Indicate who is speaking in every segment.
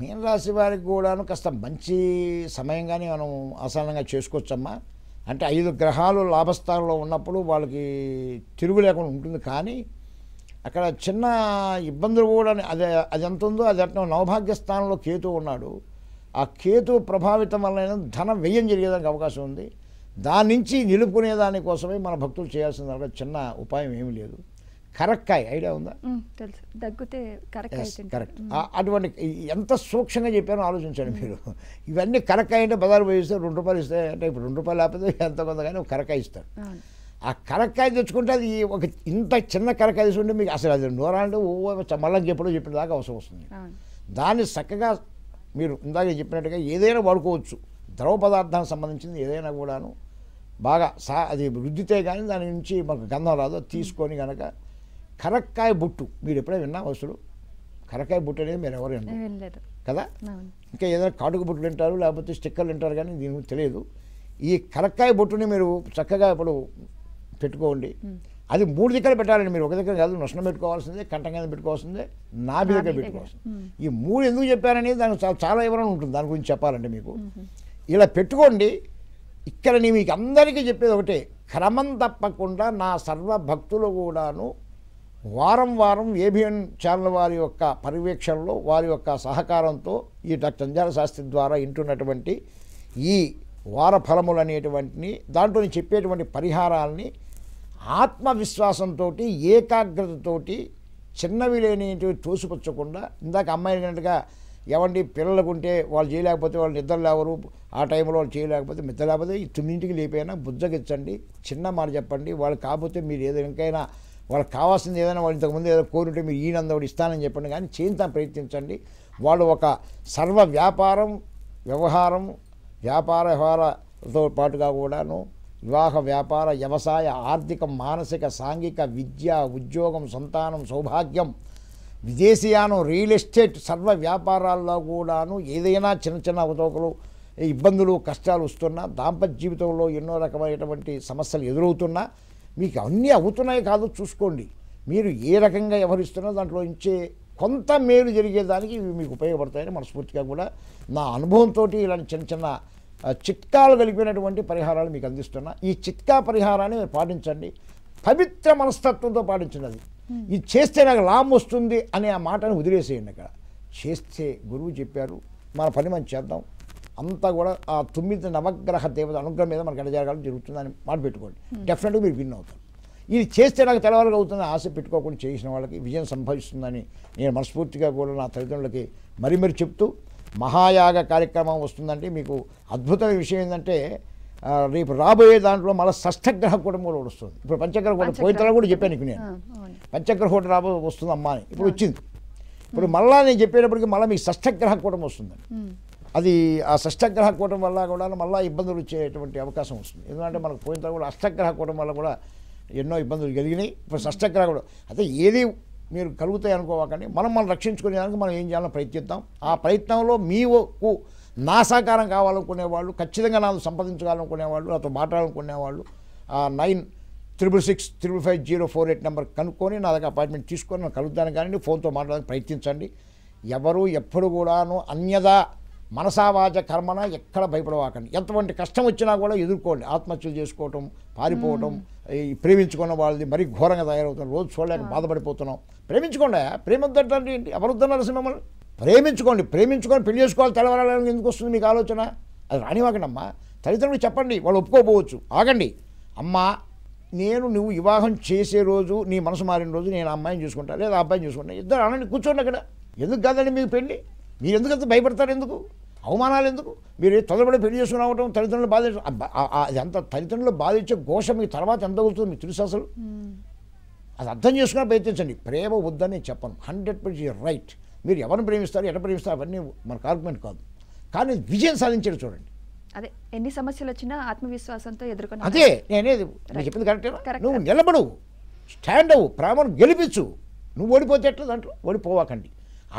Speaker 1: మీనరాశి వారికి కూడాను కాస్త మంచి సమయంగానే మనం ఆసానంగా చేసుకోవచ్చమ్మా అంటే ఐదు గ్రహాలు లాభస్థానంలో ఉన్నప్పుడు వాళ్ళకి తిరుగు లేకుండా ఉంటుంది కానీ అక్కడ చిన్న ఇబ్బందులు కూడా అదే అది ఎంత ఉందో అది అట్లా నవభాగ్య స్థానంలో కేతు ఉన్నాడు ఆ కేతు ప్రభావితం వల్ల ధన వ్యయం జరిగేదానికి అవకాశం ఉంది దాని నుంచి నిలుపుకునే దానికోసమే మన భక్తులు చేయాల్సిన చిన్న ఉపాయం ఏమీ లేదు కరక్కాయ ఐడియా ఉందా
Speaker 2: తెలుసు కరెక్ట్
Speaker 1: అటువంటి ఎంత సూక్ష్మంగా చెప్పానో ఆలోచించండి మీరు ఇవన్నీ కరక్కాయ అంటే బజారు పోయి ఇస్తే రెండు రూపాయలు ఇస్తే అంటే ఇప్పుడు రెండు రూపాయలు లేకపోతే ఎంత కొంత కానీ ఒక కరక్కాయ ఇస్తారు ఆ కరక్కాయ తెచ్చుకుంటే అది ఒక ఇంత చిన్న కరక్కాయ తీసుకుంటే మీకు అసలు అది నూరా అంటే ఓ మళ్ళీ చెప్పడం చెప్పిన దాకా అవసరం వస్తుంది దాన్ని చక్కగా మీరు ఇందాక చెప్పినట్టుగా ఏదైనా వాడుకోవచ్చు ద్రవ పదార్థానికి సంబంధించింది ఏదైనా కూడాను బాగా సా అది వృద్ధితే కానీ దాని నుంచి మనకు గంధం రాదు తీసుకొని కనుక కరక్కాయ బుట్టు మీరు ఎప్పుడైనా విన్నా అవసరం కరక్కాయ బుట్టు అనేది మీరు ఎవరు విన్నారు కదా ఇంకా ఏదైనా కాటుకు బుట్టు వింటారు లేకపోతే స్టిక్కర్లు వింటారు కానీ దీనికి తెలియదు ఈ కరక్కాయ బొట్టుని మీరు చక్కగా ఇప్పుడు పెట్టుకోండి అది మూడు దగ్గర పెట్టాలండి మీరు ఒక దగ్గర కాదు నష్టం పెట్టుకోవాల్సిందే కంటం కింద పెట్టుకోవాల్సిందే నాభి దగ్గర పెట్టుకోవాల్సింది ఈ మూడు ఎందుకు చెప్పారని దానికి చాలా వివరణ ఉంటుంది దాని గురించి చెప్పాలండి మీకు ఇలా పెట్టుకోండి ఇక్కడ నేను మీకు అందరికీ చెప్పేది ఒకటే క్రమం తప్పకుండా నా సర్వ భక్తులు కూడాను వారం వారం ఏబిఎన్ ఛానల్ వారి యొక్క పర్యవేక్షణలో వారి యొక్క సహకారంతో ఈ డాక్టర్ అంజాల శాస్త్రి ద్వారా ఇంటున్నటువంటి ఈ వార ఫలములు అనేటువంటిని దాంట్లో చెప్పేటువంటి పరిహారాలని ఆత్మవిశ్వాసంతో ఏకాగ్రతతోటి చిన్నవి లేనివి తోసిపుచ్చకుండా ఇందాక అమ్మాయినట్టుగా ఎవండి పిల్లలకు ఉంటే వాళ్ళు చేయలేకపోతే వాళ్ళు నిద్ర లేవరు ఆ టైంలో వాళ్ళు చేయలేకపోతే నిద్ర లేకపోతే తొమ్మిదింటికి లేపైనా బుజ్జగించండి చిన్న మాట చెప్పండి వాళ్ళు కాకపోతే మీరు ఏదైనా వాళ్ళకి కావాల్సింది ఏదైనా వాళ్ళు ఇంతకుముందు ఏదో కోరుంటే మీరు ఈయనంద కూడా ఇస్తానని చెప్పండి కానీ చేయించడం ప్రయత్నించండి వాళ్ళు ఒక సర్వ వ్యాపారం వ్యవహారం వ్యాపార వ్యవహారతో పాటుగా కూడాను వివాహ వ్యాపార వ్యవసాయ ఆర్థిక మానసిక సాంఘిక విద్య ఉద్యోగం సంతానం సౌభాగ్యం విదేశీయానం రియల్ ఎస్టేట్ సర్వ వ్యాపారాల్లో కూడాను ఏదైనా చిన్న చిన్న అవతోకలు ఇబ్బందులు కష్టాలు వస్తున్నా దాంపత్య జీవితంలో ఎన్నో రకమైనటువంటి సమస్యలు ఎదురవుతున్నా మీకు అన్నీ అవుతున్నాయి కాదు చూసుకోండి మీరు ఏ రకంగా వ్యవహరిస్తున్నారో దాంట్లో ఇచ్చే కొంత మేలు జరిగేదానికి ఇవి మీకు ఉపయోగపడతాయని మనస్ఫూర్తిగా కూడా నా అనుభవంతో ఇలాంటి చిన్న చిన్న చిట్కాలు కలిపినటువంటి పరిహారాలు మీకు అందిస్తున్నా ఈ చిట్కా పరిహారాన్ని మీరు పాటించండి పవిత్ర మనస్తత్వంతో పాటించండి అది ఇది చేస్తే నాకు లాభం వస్తుంది అనే ఆ మాటను వదిలేసేయండి అక్కడ చేస్తే గురువు చెప్పారు మన పని మంచి చేద్దాం అంతా కూడా ఆ తొమ్మిది నవగ్రహ దేవత అనుగ్రహం మీద మనకి ఎడజరగాలని జరుగుతుందని మాట పెట్టుకోండి డెఫినెట్గా మీరు విన్ అవుతారు ఇది చేస్తే నాకు తెలవాలి అవుతుంది ఆశ పెట్టుకోకుండా చేసిన వాళ్ళకి విజయం సంభవిస్తుందని నేను మనస్ఫూర్తిగా కూడా నా తల్లిదండ్రులకి మరి మరీ చెప్తూ మహాయాగ కార్యక్రమం వస్తుందండి మీకు అద్భుతమైన విషయం ఏంటంటే రేపు రాబోయే దాంట్లో మళ్ళీ షష్ఠగ్రహ కూడా మూడు వస్తుంది ఇప్పుడు పంచగ్రహ కూడా పోయిన తర్వాత కూడా చెప్పాను నీకు నేను పంచగ్రహ కూడా రాబో వస్తుంది అమ్మా అని ఇప్పుడు వచ్చింది ఇప్పుడు మళ్ళీ నేను చెప్పేటప్పటికి మళ్ళీ మీకు షష్ఠగ్రహ కూడా వస్తుందండి hmm. అది ఆ షష్టగ్రహ కూటం వల్ల కూడా మళ్ళీ ఇబ్బందులు వచ్చేటువంటి అవకాశం వస్తుంది ఎందుకంటే మనకు పోయిన తర్వాత కూడా అష్టగ్రహ కూటం వల్ల కూడా ఎన్నో ఇబ్బందులు కలిగినాయి ఇప్పుడు షష్టగ్రహ కూడా అయితే ఏది మీరు కలుగుతాయి అనుకోవాలని మనం మనం రక్షించుకునేదానికి మనం ఏం చేయాలని ప్రయత్నిద్దాం ఆ ప్రయత్నంలో మీకు నా సహకారం కావాలనుకునే వాళ్ళు ఖచ్చితంగా నాకు సంపాదించాలనుకునే వాళ్ళు నాతో మాట్లాడాలనుకునే వాళ్ళు ఆ nine triple six triple five zero four eight number కనుక్కొని నా దగ్గర అపాయింట్మెంట్ తీసుకొని నన్ను కలుగుతాను కానీ ఫోన్తో మాట్లాడడానికి ప్రయత్నించండి ఎవరు ఎప్పుడు కూడాను అన్యదా మనసావాచ కర్మన ఎక్కడ భయపడవాకండి ఎంతమంది కష్టం వచ్చినా కూడా ఎదుర్కోండి ఆత్మహత్యలు చేసుకోవటం పారిపోవటం ఈ ప్రేమించుకున్న వాళ్ళది మరీ ఘోరంగా తయారవుతున్నాం రోజు చూడలేక బాధపడిపోతున్నాం ప్రేమించుకోండి ప్రేమిద్దంటే ఏంటి అవరుద్దన్నారు మిమ్మల్ని ప్రేమించుకోండి ప్రేమించుకొని పెళ్లి చేసుకోవాలి తెలవాలని ఎందుకు వస్తుంది మీకు ఆలోచన అది రానివ్వకండమ్మా తల్లిదండ్రులు చెప్పండి వాళ్ళు ఒప్పుకోపోవచ్చు ఆగండి అమ్మ నేను నువ్వు వివాహం చేసే రోజు నీ మనసు మారిన రోజు నేను అమ్మాయిని చూసుకుంటా లేదా అబ్బాయిని చూసుకుంటా ఇద్దరు అనండి కూర్చోండి అక్కడ ఎందుకు కాదండి మీకు పెళ్ళి మీరు ఎందుకంత భయపడతారు ఎందుకు అవమానాలు ఎందుకు మీరు తొందరపడి పెళ్లి చేసుకుని అవటం తల్లిదండ్రులు బాధ అది అంత తల్లిదండ్రులు బాధించే ఘోష మీ తర్వాత ఎంత అవుతుంది మీకు తెలుసు అసలు అది అర్థం చేసుకుని ప్రయత్నించండి ప్రేమ వద్దని నేను చెప్పను హండ్రెడ్ పర్సెంట్ రైట్ మీరు ఎవరిని ప్రేమిస్తారు ఎట ప్రేమిస్తారు అవన్నీ మనకు ఆర్గ్యుమెంట్ కాదు కానీ విజయం సాధించారు చూడండి
Speaker 2: అదే ఎన్ని సమస్యలు వచ్చినా ఆత్మవిశ్వాసంతో ఎదుర్కొని అదే
Speaker 1: నేనేది నేను చెప్పింది కరెక్టే నువ్వు నిలబడు స్టాండ్ అవ్వు ప్రేమను గెలిపించు నువ్వు ఓడిపోతే ఎట్లా దాంట్లో ఓడిపోవాకండి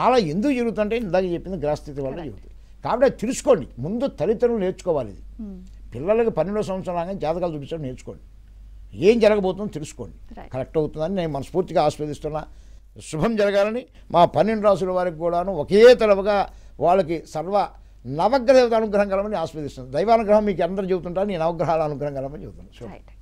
Speaker 1: అలా ఎందుకు జరుగుతుంటే ఇందాక చెప్పింది గ్రహస్థితి వల్ల జరుగుతుంది కాబట్టి తెలుసుకోండి ముందు తల్లిదండ్రులు నేర్చుకోవాలి ఇది hmm. పిల్లలకి పన్నెండో సంవత్సరాలు జాతకాలు చూపించడం నేర్చుకోండి ఏం జరగబోతుందో తెలుసుకోండి కరెక్ట్ అవుతుందని నేను మనస్ఫూర్తిగా ఆస్వాదిస్తున్నా శుభం జరగాలని మా పన్నెండు రాసుల వారికి కూడాను ఒకే తెలవగా వాళ్ళకి సర్వ నవగ్రహ అనుగ్రహం కలమని ఆస్వాదిస్తున్నాను దైవానుగ్రహం మీకు అందరూ చెబుతుంటారు నేను నవగ్రహాల అనుగ్రహం కలమని చెబుతున్నాను